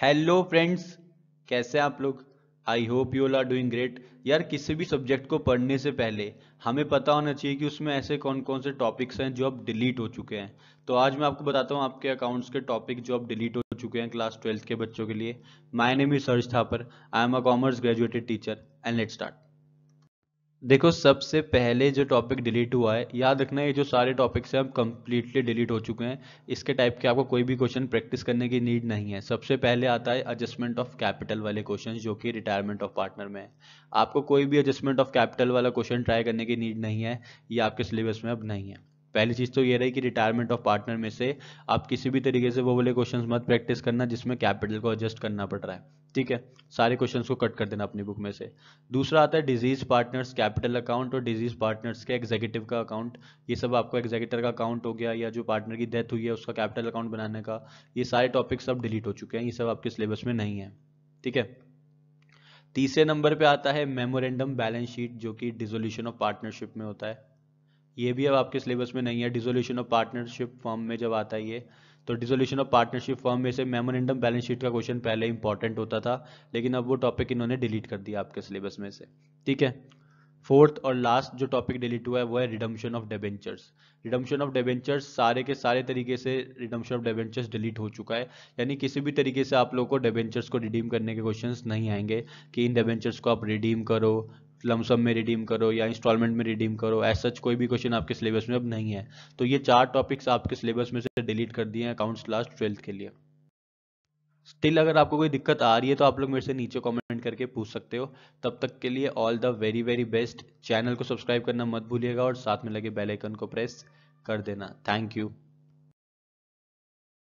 hello friends कैसे आप लोग I hope you are doing great यार किसी भी सब्जेक्ट को पढ़ने से पहले हमें पता होना चाहिए कि उसमें ऐसे कौन कौन से टॉपिक्स हैं जो अब डिलीट हो चुके हैं तो आज मैं आपको बताता हूँ आपके अकाउंट्स के टॉपिक जो अब डिलीट हो चुके हैं क्लास ट्वेल्थ के बच्चों के लिए my name is Suraj Thapar I am a commerce graduated teacher and let start देखो सबसे पहले जो टॉपिक डिलीट हुआ है याद रखना ये जो सारे टॉपिक्स हैं हम कम्प्लीटली डिलीट हो चुके हैं इसके टाइप के आपको कोई भी क्वेश्चन प्रैक्टिस करने की नीड नहीं है सबसे पहले आता है एडजस्टमेंट ऑफ कैपिटल वाले क्वेश्चन जो कि रिटायरमेंट ऑफ पार्टनर में है आपको कोई भी एडजस्टमेंट ऑफ कैपिटल वाला क्वेश्चन ट्राई करने की नीड नहीं है ये आपके सिलेबस में अब नहीं है पहली चीज़ तो ये रही कि रिटायरमेंट ऑफ पार्टनर में से आप किसी भी तरीके से वो बोले क्वेश्चन मत प्रैक्टिस करना जिसमें कैपिटल को एडजस्ट करना पड़ रहा है ठीक है सारे क्वेश्चन को कट कर देना अपनी बुक में से दूसरा आता है डिजीज पार्टनर्स कैपिटल अकाउंट और डिजीज पार्टनर्स के एग्जीक्यूटिव का अकाउंट ये सब आपको एग्जीक्यूटर का अकाउंट हो गया या जो पार्टनर की डेथ हुई है उसका कैपिटल अकाउंट बनाने का ये सारे टॉपिक सब डिलीट हो चुके हैं ये सब आपके सिलेबस में नहीं है ठीक है तीसरे नंबर पे आता है मेमोरेंडम बैलेंस शीट जो कि डिजोल्यूशन ऑफ पार्टनरशिप में होता है ये भी अब आपके सिलेबस में नहीं है डिजोल्यूशन ऑफ पार्टनरशिप फॉर्म में जब आता है ये तो डिजोल्यूशन ऑफ पार्टनरशिप फॉर्म में से मेमोरेंडम बैलेंस शीट का क्वेश्चन पहले इंपॉर्टेंट होता था लेकिन अब वो टॉपिक इन्होंने डिलीट कर दिया आपके सिलेबस में से ठीक है फोर्थ और लास्ट जो टॉपिक डिलीट हुआ है वो है redemption of debentures redemption of debentures सारे के सारे तरीके से रिडम्पशन ऑफ डेवेंचर्स डिलीट हो चुका है यानी किसी भी तरीके से आप लोगों को डेवेंचर्स को रिडीम करने के क्वेश्चंस नहीं आएंगे कि इन डेवेंचर्स को आप रिडीम करो लमसम में रिडीम करो या इंस्टॉलमेंट में रिडीम करो एज सच कोई भी क्वेश्चन आपके सिलेबस में अब नहीं है तो ये चार टॉपिक्स आपके सिलेबस में से डिलीट कर दिए हैं अकाउंट्स क्लास ट्वेल्थ के लिए स्टिल अगर आपको कोई दिक्कत आ रही है तो आप लोग मेरे से नीचे कमेंट करके पूछ सकते हो तब तक के लिए all the very very best channel को सब्सक्राइब करना मत भूलिएगा और साथ में लगे बेलाइकन को प्रेस कर देना थैंक यू